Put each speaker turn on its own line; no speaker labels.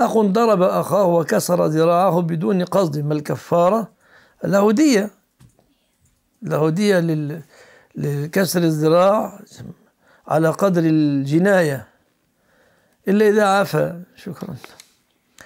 أخ ضرب أخاه وكسر ذراعه بدون قصد ما الكفارة له دية له دية لل... لكسر الذراع على قدر الجناية إلا إذا عفا شكرا